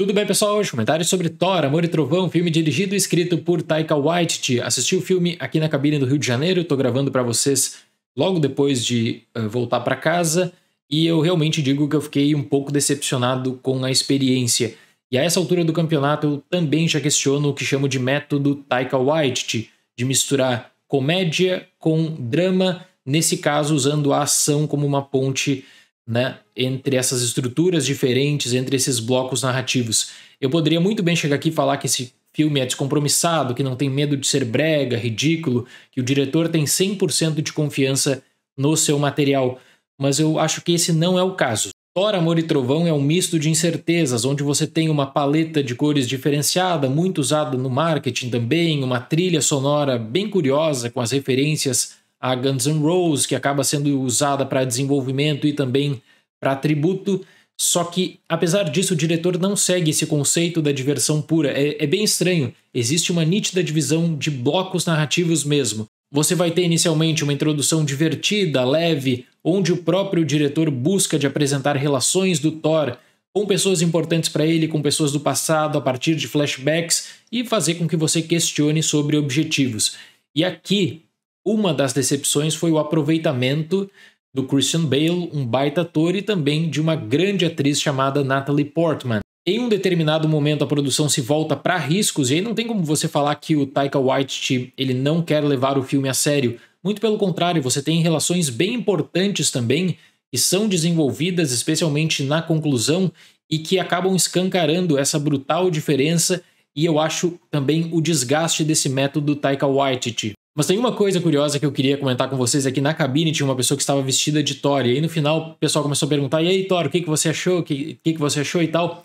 Tudo bem, pessoal? Os comentários sobre Thor, Amor e Trovão, filme dirigido e escrito por Taika Waititi. Assisti o filme aqui na cabine do Rio de Janeiro, estou gravando para vocês logo depois de uh, voltar para casa, e eu realmente digo que eu fiquei um pouco decepcionado com a experiência. E a essa altura do campeonato eu também já questiono o que chamo de método Taika Waititi, de misturar comédia com drama, nesse caso usando a ação como uma ponte né, entre essas estruturas diferentes, entre esses blocos narrativos. Eu poderia muito bem chegar aqui e falar que esse filme é descompromissado, que não tem medo de ser brega, ridículo, que o diretor tem 100% de confiança no seu material, mas eu acho que esse não é o caso. Thor, Amor e Trovão é um misto de incertezas, onde você tem uma paleta de cores diferenciada, muito usada no marketing também, uma trilha sonora bem curiosa com as referências a Guns N' Roses, que acaba sendo usada para desenvolvimento e também para tributo. Só que, apesar disso, o diretor não segue esse conceito da diversão pura. É, é, bem estranho. Existe uma nítida divisão de blocos narrativos mesmo. Você vai ter inicialmente uma introdução divertida, leve, onde o próprio diretor busca de apresentar relações do Thor com pessoas importantes para ele, com pessoas do passado, a partir de flashbacks e fazer com que você questione sobre objetivos. E aqui uma das decepções foi o aproveitamento do Christian Bale, um baita ator, e também de uma grande atriz chamada Natalie Portman. Em um determinado momento a produção se volta para riscos e aí não tem como você falar que o Taika Waititi ele não quer levar o filme a sério. Muito pelo contrário, você tem relações bem importantes também que são desenvolvidas especialmente na conclusão e que acabam escancarando essa brutal diferença e eu acho também o desgaste desse método Taika Waititi. Mas tem uma coisa curiosa que eu queria comentar com vocês é na cabine tinha uma pessoa que estava vestida de Thor, e aí no final o pessoal começou a perguntar: e aí, Thor, o que, que você achou? O que, que, que você achou e tal?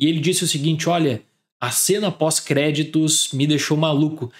E ele disse o seguinte: olha, a cena pós-créditos me deixou maluco.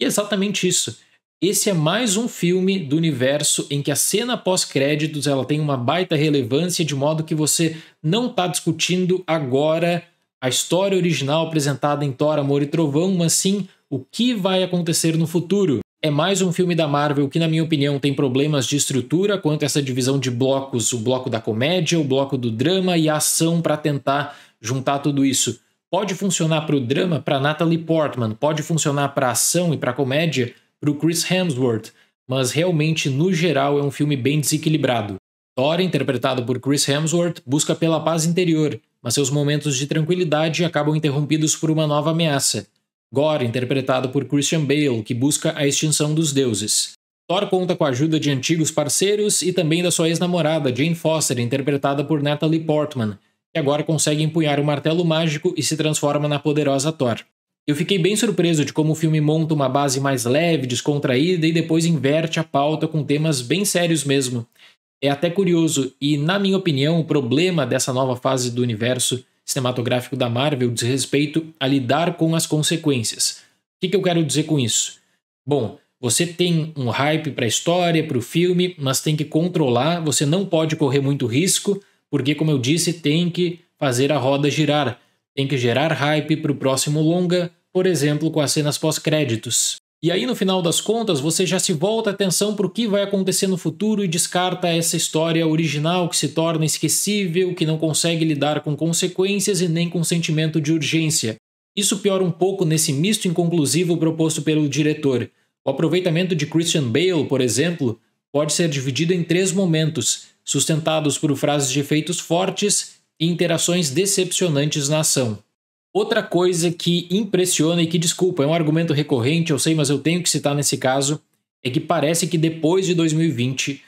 E é exatamente isso. Esse é mais um filme do universo em que a cena pós-créditos ela tem uma baita relevância de modo que você não está discutindo agora a história original apresentada em Thor, Amor e Trovão, mas sim o que vai acontecer no futuro é mais um filme da Marvel que, na minha opinião, tem problemas de estrutura quanto a essa divisão de blocos, o bloco da comédia, o bloco do drama e a ação para tentar juntar tudo isso. Pode funcionar para o drama para Natalie Portman, pode funcionar para ação e para comédia para o Chris Hemsworth, mas realmente, no geral, é um filme bem desequilibrado. Thor, interpretado por Chris Hemsworth, busca pela paz interior, mas seus momentos de tranquilidade acabam interrompidos por uma nova ameaça. Gore, interpretado por Christian Bale, que busca a extinção dos deuses. Thor conta com a ajuda de antigos parceiros e também da sua ex-namorada, Jane Foster, interpretada por Natalie Portman, que agora consegue empunhar o um martelo mágico e se transforma na poderosa Thor. Eu fiquei bem surpreso de como o filme monta uma base mais leve, descontraída e depois inverte a pauta com temas bem sérios mesmo. É até curioso e, na minha opinião, o problema dessa nova fase do universo cinematográfico da Marvel diz respeito a lidar com as consequências. O que, que eu quero dizer com isso? Bom, você tem um hype para a história, para o filme, mas tem que controlar, você não pode correr muito risco, porque, como eu disse, tem que fazer a roda girar, tem que gerar hype para o próximo longa, por exemplo, com as cenas pós-créditos. E aí, no final das contas, você já se volta a atenção para o que vai acontecer no futuro e descarta essa história original que se torna esquecível, que não consegue lidar com consequências e nem com sentimento de urgência. Isso piora um pouco nesse misto inconclusivo proposto pelo diretor. O aproveitamento de Christian Bale, por exemplo, pode ser dividido em três momentos, sustentados por frases de efeitos fortes e interações decepcionantes na ação. Outra coisa que impressiona e que, desculpa, é um argumento recorrente, eu sei, mas eu tenho que citar nesse caso, é que parece que depois de 2020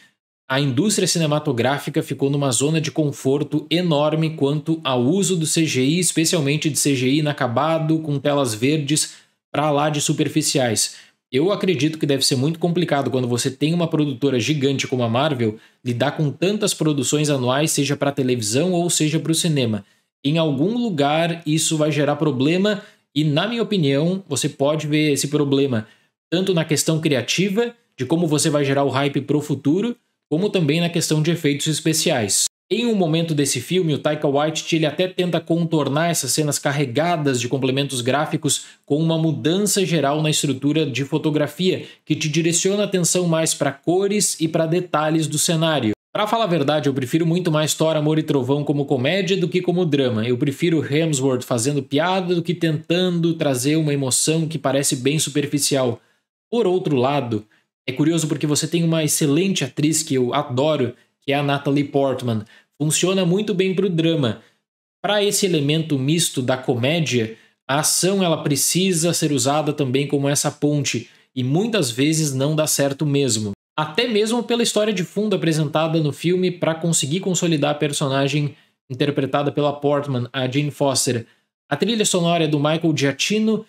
a indústria cinematográfica ficou numa zona de conforto enorme quanto ao uso do CGI, especialmente de CGI inacabado, com telas verdes para lá de superficiais. Eu acredito que deve ser muito complicado quando você tem uma produtora gigante como a Marvel lidar com tantas produções anuais, seja para televisão ou seja para o cinema. Em algum lugar isso vai gerar problema e, na minha opinião, você pode ver esse problema tanto na questão criativa, de como você vai gerar o hype para o futuro, como também na questão de efeitos especiais. Em um momento desse filme, o Taika Waititi ele até tenta contornar essas cenas carregadas de complementos gráficos com uma mudança geral na estrutura de fotografia, que te direciona a atenção mais para cores e para detalhes do cenário. Para falar a verdade, eu prefiro muito mais Thor, Amor e Trovão como comédia do que como drama. Eu prefiro Hemsworth fazendo piada do que tentando trazer uma emoção que parece bem superficial. Por outro lado, é curioso porque você tem uma excelente atriz que eu adoro, que é a Natalie Portman. Funciona muito bem para o drama. Para esse elemento misto da comédia, a ação ela precisa ser usada também como essa ponte e muitas vezes não dá certo mesmo até mesmo pela história de fundo apresentada no filme para conseguir consolidar a personagem interpretada pela Portman, a Jane Foster. A trilha sonora é do Michael Giacchino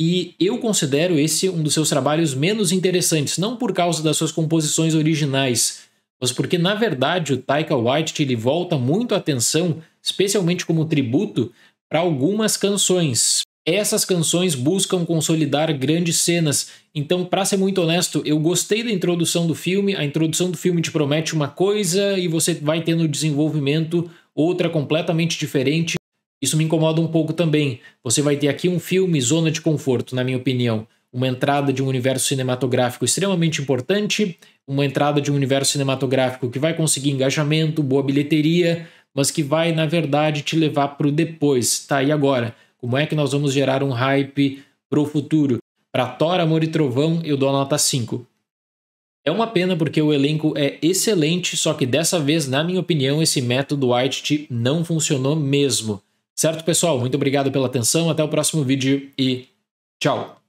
e eu considero esse um dos seus trabalhos menos interessantes, não por causa das suas composições originais, mas porque na verdade o Taika Waititi ele volta muito a atenção, especialmente como tributo, para algumas canções, essas canções buscam consolidar grandes cenas. Então, para ser muito honesto, eu gostei da introdução do filme. A introdução do filme te promete uma coisa e você vai tendo desenvolvimento outra completamente diferente. Isso me incomoda um pouco também. Você vai ter aqui um filme zona de conforto, na minha opinião. Uma entrada de um universo cinematográfico extremamente importante, uma entrada de um universo cinematográfico que vai conseguir engajamento, boa bilheteria, mas que vai, na verdade, te levar para o depois, tá? E agora? Como é que nós vamos gerar um hype para o futuro? Para Thor, Amor e Trovão, eu dou a nota 5. É uma pena porque o elenco é excelente, só que dessa vez, na minha opinião, esse método White não funcionou mesmo. Certo, pessoal? Muito obrigado pela atenção, até o próximo vídeo e tchau!